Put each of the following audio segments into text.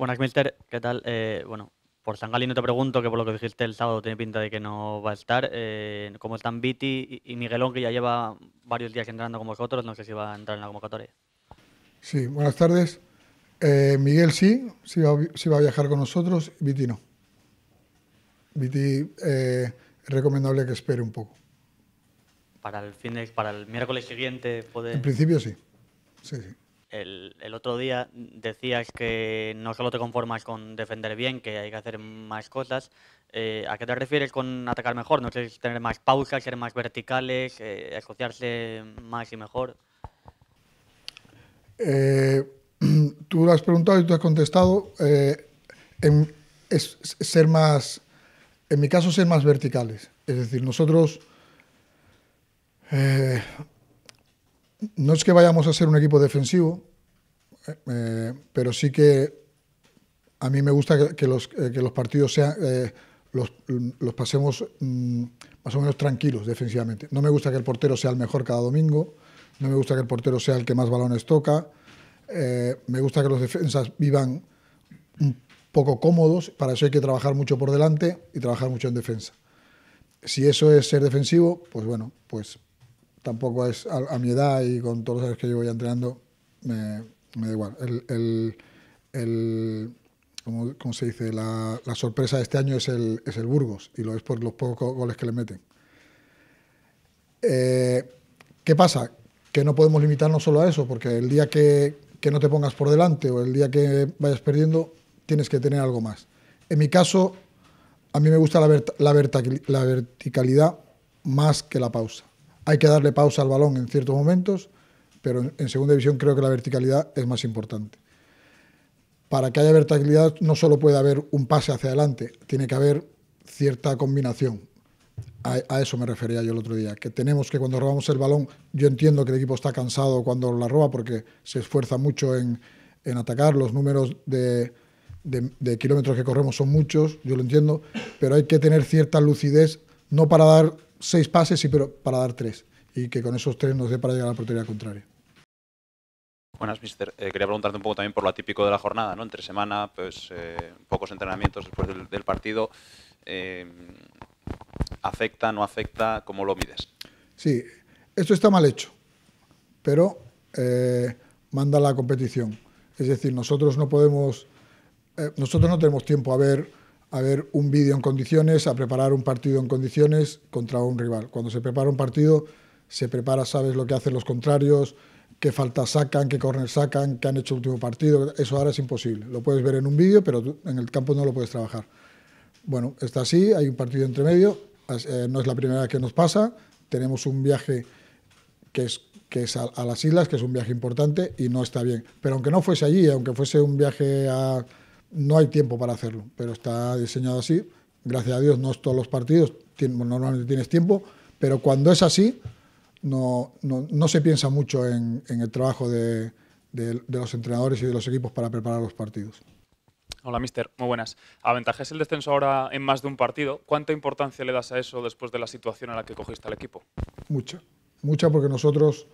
Buenas, Milter. ¿Qué tal? Eh, bueno, por San no te pregunto, que por lo que dijiste el sábado tiene pinta de que no va a estar. Eh, como están Viti y Miguelón, que ya lleva varios días entrando con vosotros, no sé si va a entrar en la convocatoria. Sí, buenas tardes. Eh, Miguel sí, sí va, a viajar con nosotros, Viti no. Viti eh, es recomendable que espere un poco. Para el fin de, para el miércoles siguiente puede. En principio sí. Sí, sí el, otro día decías que no solo te conformas con defender bien, que hay que hacer más cosas. Eh, ¿A qué te refieres con atacar mejor? ¿No sé, tener más pausas, ser más verticales, eh, asociarse más y mejor? Eh, tú lo has preguntado y tú has contestado. ser más, en mi caso, ser más verticales. Es decir, nosotros no es que vayamos a ser un equipo defensivo, eh, eh, pero sí que a mí me gusta que, eh, los, partidos sean, mm, los, pasemos mm, más o menos tranquilos defensivamente. No me gusta que el portero sea el mejor cada domingo, no me gusta que el portero sea el que más balones toca, me gusta que los defensas vivan un poco cómodos, para eso hay que trabajar mucho por delante y trabajar mucho en defensa. Si eso es ser defensivo, pues bueno, pues tampoco es a, mi edad y con todos los años que llevo ya entrenando, me, da igual. El, se dice, la, sorpresa de este año es el, es el Burgos y lo es por los pocos goles que le meten. Eh, ¿Qué pasa? Que no podemos limitarnos solo a eso, porque el día que, no te pongas por delante o el día que vayas perdiendo, tienes que tener algo más. En mi caso, a mí me gusta la, la, la verticalidad más que la pausa. Hay que darle pausa al balón en ciertos momentos, pero en, segunda división creo que la verticalidad es más importante. Para que haya verticalidad no solo puede haber un pase hacia adelante, tiene que haber cierta combinación. A, eso me refería yo el otro día, que tenemos que cuando robamos el balón, yo entiendo que el equipo está cansado cuando la roba porque se esfuerza mucho en, atacar, los números de, kilómetros que corremos son muchos, yo lo entiendo, pero hay que tener cierta lucidez, no para dar seis pases, sí, pero para dar tres. Y que con esos tres nos dé para llegar a la portería contraria. Buenas, mister. Eh, quería preguntarte un poco también por lo atípico de la jornada, ¿no? Entre semana, pues eh, pocos entrenamientos después del, partido. Eh, ¿Afecta, no afecta? ¿Cómo lo mides? Sí, esto está mal hecho, pero manda la competición. Es decir, nosotros no podemos, nosotros no tenemos tiempo a ver a ver un vídeo en condiciones, a preparar un partido en condiciones contra un rival. Cuando se prepara un partido, se prepara, sabes lo que hacen los contrarios, qué faltas sacan, qué corner sacan, qué han hecho el último partido. Eso ahora es imposible. Lo puedes ver en un vídeo, pero en el campo no lo puedes trabajar. Bueno, está así, hay un partido entre medio, eh, no es la primera vez que nos pasa, tenemos un viaje que es, que es a las islas, que es un viaje importante y no está bien. Pero aunque no fuese allí, aunque fuese un viaje a no hay tiempo para hacerlo, pero está diseñado así. Gracias a Dios, no es todos los partidos, normalmente tienes tiempo, pero cuando es así, no, no, se piensa mucho en, el trabajo de, los entrenadores y de los equipos para preparar los partidos. Hola, mister. Muy buenas. ¿Aventajas el descenso ahora en más de un partido? ¿Cuánta importancia le das a eso después de la situación en la que cogiste al equipo? Mucha. Mucha porque nosotros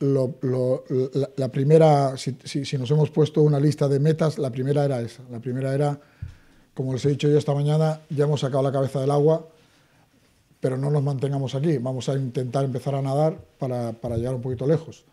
la, primera, si, nos hemos puesto una lista de metas, la primera era esa. La primera era, como les he dicho yo esta mañana, ya hemos sacado la cabeza del agua, pero no nos mantengamos aquí. Vamos a intentar empezar a nadar para, para llegar un poquito lejos.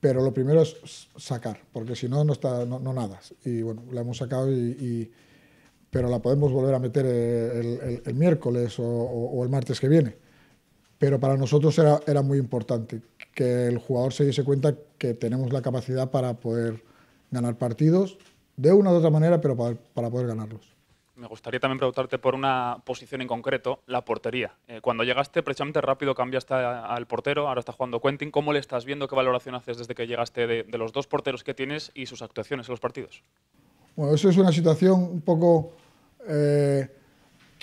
Pero lo primero es sacar, porque si no, no, está, nadas. Y bueno, la hemos sacado y, pero la podemos volver a meter el, miércoles o el martes que viene pero para nosotros era, era, muy importante que el jugador se diese cuenta que tenemos la capacidad para poder ganar partidos de una u otra manera, pero para, poder ganarlos. Me gustaría también preguntarte por una posición en concreto, la portería. Eh, cuando llegaste, precisamente rápido cambiaste al portero, ahora está jugando Quentin. ¿Cómo le estás viendo? ¿Qué valoración haces desde que llegaste de, los dos porteros que tienes y sus actuaciones en los partidos? Bueno, eso es una situación un poco, eh,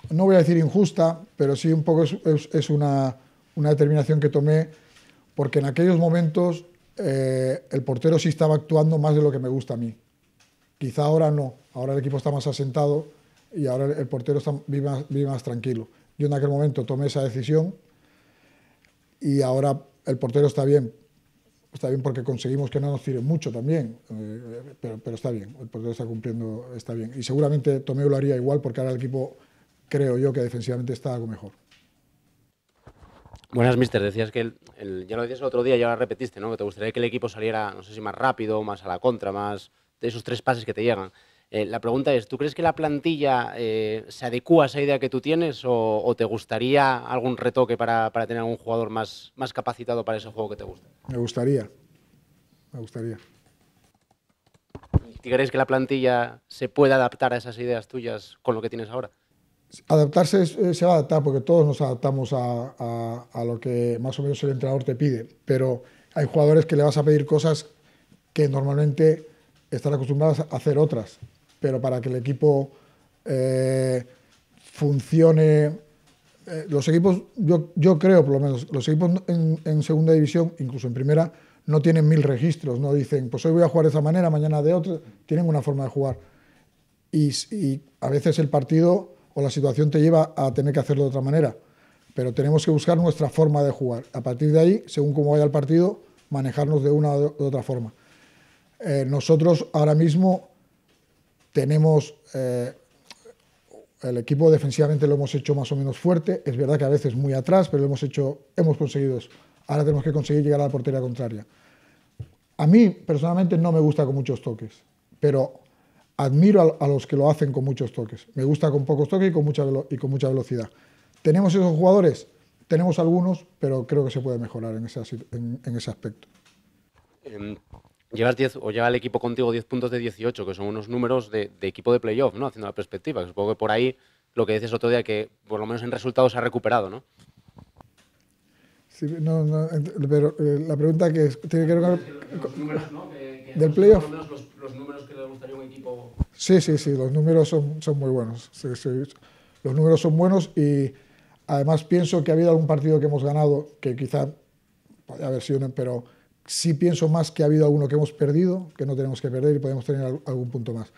no voy a decir injusta, pero sí un poco es una una determinación que tomé porque en aquellos momentos eh, el portero sí estaba actuando más de lo que me gusta a mí. Quizá ahora no, ahora el equipo está más asentado y ahora el portero está, vive, más, tranquilo. Yo en aquel momento tomé esa decisión y ahora el portero está bien, está bien porque conseguimos que no nos tire mucho también, eh, pero, está bien, el portero está cumpliendo, está bien. Y seguramente tomé lo haría igual porque ahora el equipo creo yo que defensivamente está algo mejor. Buenas, mister. Decías que, ya lo decías el otro día, ya lo repetiste, ¿no? Que te gustaría que el equipo saliera, no sé si más rápido, más a la contra, más de esos tres pases que te llegan. Eh, la pregunta es, ¿tú crees que la plantilla eh, se adecúa a esa idea que tú tienes o, te gustaría algún retoque para, para tener algún jugador más, más capacitado para ese juego que te gusta? Me gustaría, me gustaría. ¿Y crees que la plantilla se puede adaptar a esas ideas tuyas con lo que tienes ahora? adaptarse eh, se va a adaptar porque todos nos adaptamos a, lo que más o menos el entrenador te pide, pero hay jugadores que le vas a pedir cosas que normalmente están acostumbrados a hacer otras, pero para que el equipo eh, funcione, eh, los equipos, yo, yo, creo por lo menos, los equipos en, segunda división, incluso en primera, no tienen mil registros, no dicen, pues hoy voy a jugar de esa manera, mañana de otra, tienen una forma de jugar. y a veces el partido o la situación te lleva a tener que hacerlo de otra manera. Pero tenemos que buscar nuestra forma de jugar. A partir de ahí, según cómo vaya el partido, manejarnos de una o de otra forma. Eh, nosotros ahora mismo tenemos eh, el equipo defensivamente lo hemos hecho más o menos fuerte. Es verdad que a veces muy atrás, pero hemos hecho, hemos conseguido eso. Ahora tenemos que conseguir llegar a la portería contraria. A mí personalmente no me gusta con muchos toques, pero admiro a, los que lo hacen con muchos toques. Me gusta con pocos toques y con mucha, y con mucha velocidad. ¿Tenemos esos jugadores? Tenemos algunos, pero creo que se puede mejorar en, ese, en, ese aspecto. Em, llevas 10 o lleva el equipo contigo 10 puntos de 18, que son unos números de, equipo de playoff, ¿no? Haciendo la perspectiva. Supongo que por ahí lo que dices otro día, que por lo menos en resultados se ha recuperado, ¿no? Sí, no, pero eh, la pregunta que tiene que ver del playoff. los, números que le gustaría un equipo. Sí, sí, sí, los números son, son muy buenos. Sí, sí, los números son buenos y además pienso que ha habido algún partido que hemos ganado que quizá podría haber sido, pero sí pienso más que ha habido alguno que hemos perdido, que no tenemos que perder y podemos tener algún punto más.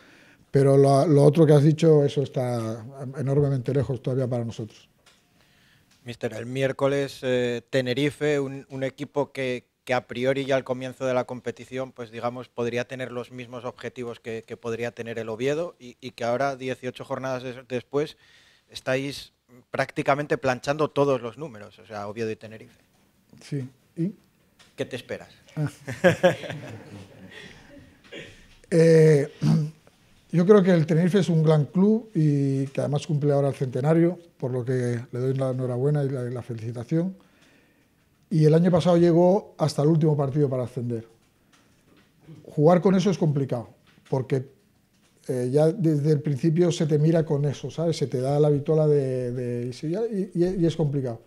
Pero lo, otro que has dicho, eso está enormemente lejos todavía para nosotros. Mister, el miércoles eh, Tenerife, un equipo que, que a priori ya al comienzo de la competición, pues digamos, podría tener los mismos objetivos que, podría tener el Oviedo y, que ahora, 18 jornadas después, estáis prácticamente planchando todos los números, o sea, Oviedo y Tenerife. Sí. ¿Y? ¿Qué te esperas? Ah. Eh, yo creo que el Tenerife es un gran club y que además cumple ahora el centenario, por lo que le doy la enhorabuena y la felicitación y el año pasado llegó hasta el último partido para ascender. Jugar con eso es complicado, porque eh, ya desde el principio se te mira con eso, ¿sabes? Se te da la vitola de, y, es complicado.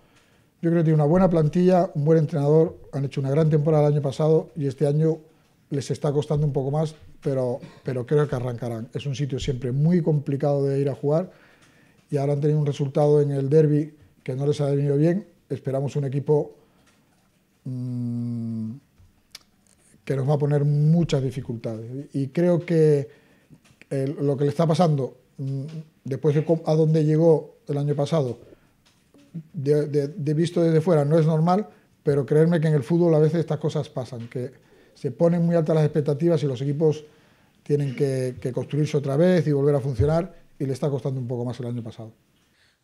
Yo creo que tiene una buena plantilla, un buen entrenador, han hecho una gran temporada el año pasado y este año les está costando un poco más, pero, pero creo que arrancarán. Es un sitio siempre muy complicado de ir a jugar y ahora han tenido un resultado en el derby que no les ha venido bien. Esperamos un equipo Mm, que nos va a poner muchas dificultades. Y creo que eh, lo que le está pasando, mm, después de a dónde llegó el año pasado, de, visto desde fuera, no es normal, pero creerme que en el fútbol a veces estas cosas pasan, que se ponen muy altas las expectativas y los equipos tienen que, construirse otra vez y volver a funcionar, y le está costando un poco más el año pasado.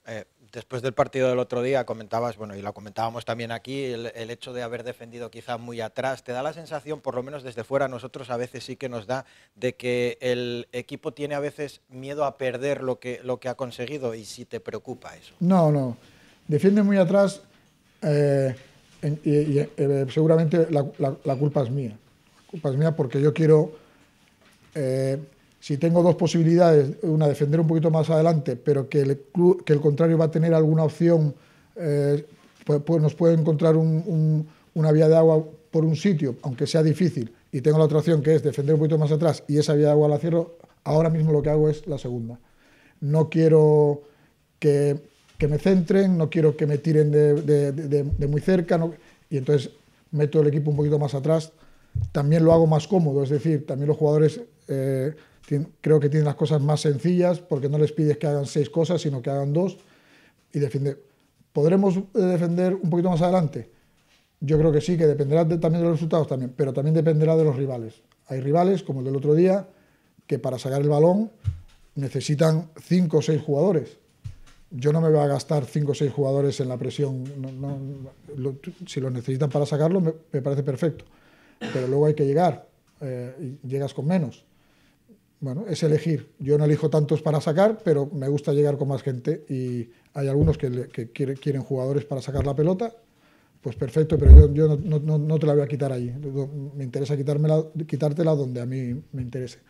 Eh, después del partido del otro día comentabas, bueno, y lo comentábamos también aquí, el, hecho de haber defendido quizá muy atrás, te da la sensación, por lo menos desde fuera, nosotros a veces sí que nos da, de que el equipo tiene a veces miedo a perder lo que, lo que ha conseguido y si te preocupa eso. No, no, defiende muy atrás eh, y, eh, seguramente la, culpa es mía. La culpa es mía porque yo quiero... Eh, si tengo dos posibilidades, una defender un poquito más adelante, pero que el, que el contrario va a tener alguna opción, eh, pues, pues, nos puede encontrar una vía de agua por un sitio, aunque sea difícil, y tengo la otra opción que es defender un poquito más atrás y esa vía de agua la cierro, ahora mismo lo que hago es la segunda. No quiero que, me centren, no quiero que me tiren de, muy cerca, y entonces meto el equipo un poquito más atrás. También lo hago más cómodo, es decir, también los jugadores... Eh, creo que tienen las cosas más sencillas porque no les pides que hagan seis cosas, sino que hagan dos y ¿Podremos eh, defender un poquito más adelante? Yo creo que sí, que dependerá también de los resultados también, pero también dependerá de los rivales. Hay rivales, como el del otro día, que para sacar el balón necesitan cinco o seis jugadores. Yo no me voy a gastar cinco o seis jugadores en la presión. No, lo, si los necesitan para sacarlo, me, parece perfecto. Pero luego hay que llegar. Eh, y llegas con menos bueno, es elegir. Yo no elijo tantos para sacar, pero me gusta llegar con más gente y hay algunos que, quieren jugadores para sacar la pelota, pues perfecto, pero yo, no, te la voy a quitar ahí, Me interesa quitármela, quitártela donde a mí me interese.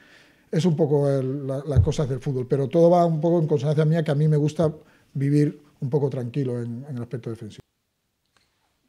Es un poco las cosas del fútbol, pero todo va un poco en consonancia mía que a mí me gusta vivir un poco tranquilo en el aspecto defensivo.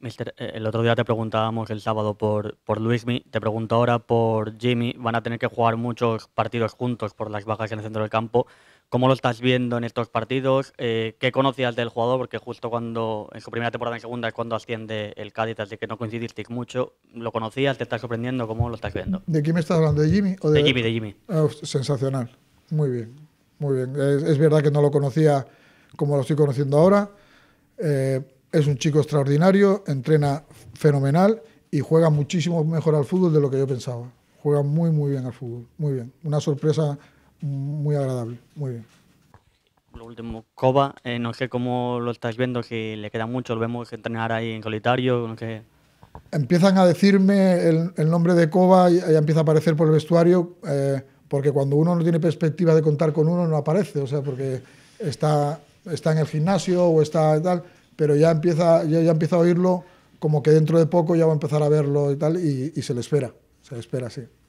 Eh, el otro día te preguntábamos el sábado por, por Luismi, te pregunto ahora por Jimmy. Van a tener que jugar muchos partidos juntos por las bajas en el centro del campo. ¿Cómo lo estás viendo en estos partidos? Eh, ¿Qué conocías del jugador? Porque justo cuando en su primera temporada en segunda es cuando asciende el Cádiz, así que no coincidiste mucho. ¿Lo conocías? ¿Te estás sorprendiendo? ¿Cómo lo estás viendo? ¿De quién me estás hablando? ¿De Jimmy? de... Jimmy, de Jimmy. Ah, sensacional. Muy bien, muy bien. Es, verdad que no lo conocía como lo estoy conociendo ahora. Eh, es un chico extraordinario, entrena fenomenal y juega muchísimo mejor al fútbol de lo que yo pensaba. Juega muy, muy bien al fútbol, muy bien. Una sorpresa muy agradable, muy bien. Lo último, Coba, eh, no sé cómo lo estáis viendo, que le queda mucho, lo vemos entrenar ahí en solitario, no sé. Empiezan a decirme el, nombre de Coba, y empieza a aparecer por el vestuario, eh, porque cuando uno no tiene perspectiva de contar con uno, no aparece, o sea, porque está, está en el gimnasio o está tal pero ya empieza, ya, empieza a oírlo como que dentro de poco ya va a empezar a verlo y tal, y, y se le espera, se le espera, sí.